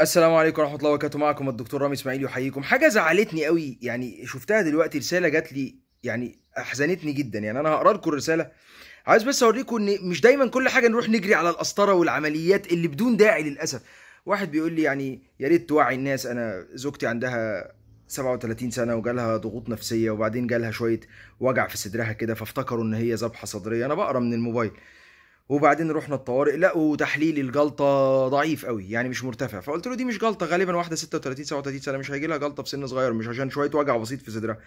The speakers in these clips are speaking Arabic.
السلام عليكم ورحمه الله وبركاته معكم الدكتور رامي اسماعيل يحييكم حاجه زعلتني قوي يعني شفتها دلوقتي رساله جات لي يعني احزنتني جدا يعني انا هقرا لكم الرساله عايز بس اوريكم ان مش دايما كل حاجه نروح نجري على القسطره والعمليات اللي بدون داعي للاسف واحد بيقول لي يعني يا ريت توعي الناس انا زوجتي عندها 37 سنه وجالها ضغوط نفسيه وبعدين جالها شويه وجع في صدرها كده فافتكروا ان هي ذبحه صدريه انا بقرا من الموبايل وبعدين رحنا الطوارئ لقوا تحليل الجلطه ضعيف قوي يعني مش مرتفع فقلت له دي مش جلطه غالبا واحده 36 37 سنه مش هيجي لها جلطه في سن صغير مش عشان شويه وجع بسيط في صدرها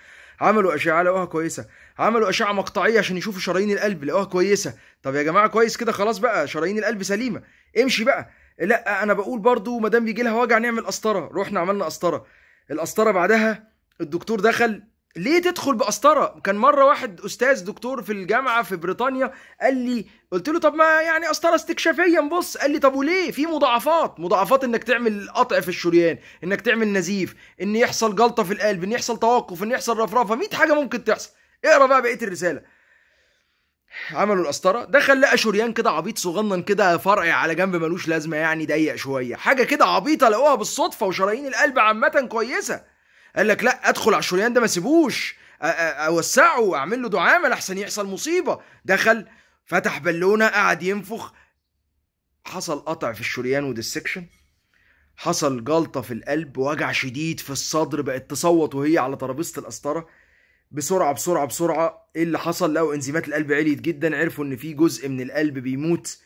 عملوا اشعه لقوها كويسه عملوا اشعه مقطعيه عشان يشوفوا شرايين القلب لقوها كويسه طب يا جماعه كويس كده خلاص بقى شرايين القلب سليمه امشي بقى لا انا بقول برضو ما دام بيجي لها وجع نعمل قسطره رحنا عملنا قسطره القسطره بعدها الدكتور دخل ليه تدخل بقسطره كان مره واحد استاذ دكتور في الجامعه في بريطانيا قال لي قلت له طب ما يعني قسطره استكشافيا بص قال لي طب وليه في مضاعفات مضاعفات انك تعمل قطع في الشريان انك تعمل نزيف ان يحصل جلطه في القلب ان يحصل توقف ان يحصل رفرفه 100 حاجه ممكن تحصل اقرا بقى بقيه الرساله عملوا القسطرة دخل لقى شريان كده عبيط صغنن كده فرع على جنب ملوش لازمة يعني ضيق شوية حاجة كده عبيطة لقوها بالصدفة وشرايين القلب عامة كويسة قال لك لا ادخل على الشريان ده ما سيبوش اوسعه اعمل له دعامه لحسن يحصل مصيبه دخل فتح بالونه قعد ينفخ حصل قطع في الشريان وديسكشن حصل جلطة في القلب وجع شديد في الصدر بقت تصوت وهي على ترابيزة القسطرة بسرعة بسرعة بسرعة ايه اللي حصل لقوا انزيمات القلب عليت جدا عرفوا ان في جزء من القلب بيموت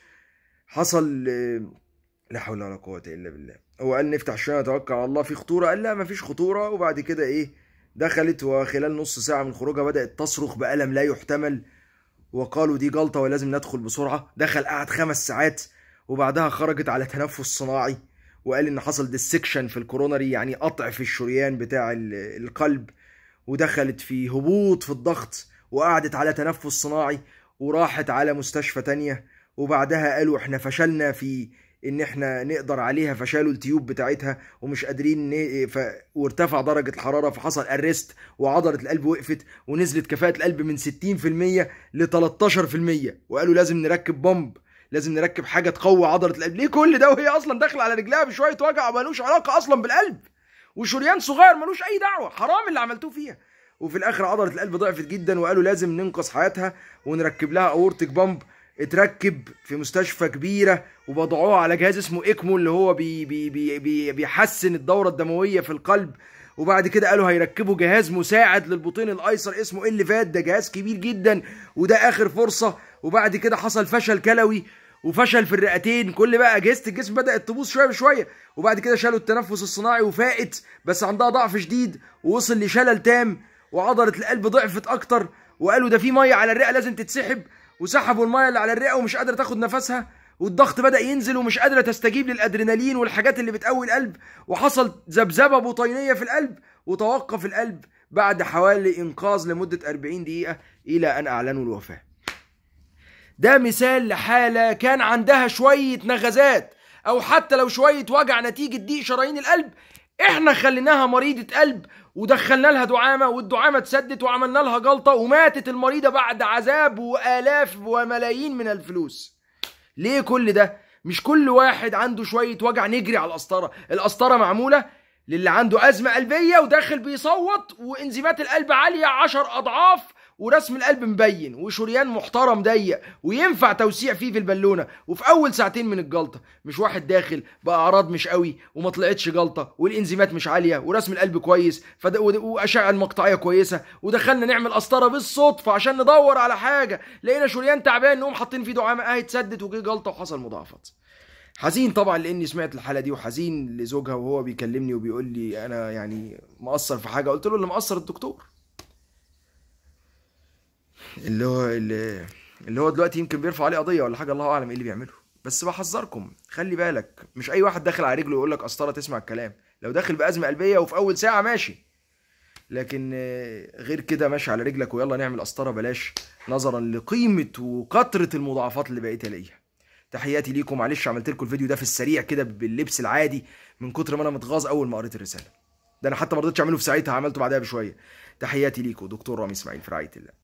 حصل لا حول ولا قوة إلا بالله هو قال نفتح شوية نتوكل على الله في خطورة قال لا مفيش خطورة وبعد كده إيه دخلت وخلال نص ساعة من خروجها بدأت تصرخ بألم لا يحتمل وقالوا دي جلطة ولازم ندخل بسرعة دخل قعد خمس ساعات وبعدها خرجت على تنفس صناعي وقال ان حصل ديسكشن في الكورونري يعني قطع في الشريان بتاع القلب ودخلت في هبوط في الضغط وقعدت على تنفس صناعي وراحت على مستشفى تانية وبعدها قالوا احنا فشلنا في ان احنا نقدر عليها فشالوا التيوب بتاعتها ومش قادرين ن... ف... وارتفع درجه الحراره فحصل اريست وعضله القلب وقفت ونزلت كفاءه القلب من 60% ل 13% وقالوا لازم نركب بمب لازم نركب حاجه تقوي عضله القلب ليه كل ده وهي اصلا داخله على رجلها بشويه وجع ملوش علاقه اصلا بالقلب وشريان صغير ملوش اي دعوه حرام اللي عملتوه فيها وفي الاخر عضله القلب ضعفت جدا وقالوا لازم ننقذ حياتها ونركب لها اورتك بامب اتركب في مستشفى كبيره وبضعوه على جهاز اسمه ايكمو اللي هو بي بي بي بي بيحسن الدوره الدمويه في القلب وبعد كده قالوا هيركبوا جهاز مساعد للبطين الايسر اسمه إيه اللي فات ده جهاز كبير جدا وده اخر فرصه وبعد كده حصل فشل كلوي وفشل في الرئتين كل بقى اجهزه الجسم بدات تبوظ شويه بشويه وبعد كده شالوا التنفس الصناعي وفاقت بس عندها ضعف شديد ووصل لشلل تام وعضله القلب ضعفت اكتر وقالوا ده في ميه على الرئه لازم تتسحب وسحبوا المايه اللي على الرئه ومش قادره تاخد نفسها والضغط بدا ينزل ومش قادره تستجيب للادرينالين والحاجات اللي بتقوي القلب وحصل ذبذبه بطينيه في القلب وتوقف القلب بعد حوالي انقاذ لمده 40 دقيقه الى ان اعلنوا الوفاه ده مثال لحاله كان عندها شويه نغزات او حتى لو شويه وجع نتيجه ضيق شرايين القلب احنا خليناها مريضة قلب ودخلنا لها دعامة والدعامة اتسدت وعملنا لها جلطة وماتت المريضة بعد عذاب وآلاف وملايين من الفلوس ليه كل ده؟ مش كل واحد عنده شوية وجع نجري على القسطرة القسطرة معمولة للي عنده أزمة قلبية وداخل بيصوت وإنزيمات القلب عالية عشر أضعاف ورسم القلب مبين وشريان محترم ضيق وينفع توسيع فيه في البالونه وفي اول ساعتين من الجلطه مش واحد داخل باعراض مش قوي وما طلعتش جلطه والانزيمات مش عاليه ورسم القلب كويس واشعه المقطعيه كويسه ودخلنا نعمل قسطره بالصدفه عشان ندور على حاجه لقينا شريان تعبان نقوم حاطين فيه دعامه اهي اتسدت وجه جلطه وحصل مضاعفات حزين طبعا لاني سمعت الحاله دي وحزين لزوجها وهو بيكلمني وبيقول لي انا يعني مقصر في حاجه قلت له اللي مقصر الدكتور اللي هو اللي, اللي هو دلوقتي يمكن بيرفع عليه قضيه ولا حاجه الله اعلم ايه اللي بيعمله بس بحذركم خلي بالك مش اي واحد داخل على رجله يقول لك قسطره تسمع الكلام لو داخل بازمه قلبيه وفي اول ساعه ماشي لكن غير كده ماشي على رجلك ويلا نعمل قسطره بلاش نظرا لقيمه وكثره المضاعفات اللي بقيت الاقيها تحياتي ليكم معلش عملت لكم الفيديو ده في السريع كده باللبس العادي من كتر ما انا متغاظ اول ما قريت الرساله ده انا حتى ما رضيتش اعمله في ساعتها عملته بعدها بشويه تحياتي ليكم دكتور رامي اسماعيل في رعايه الله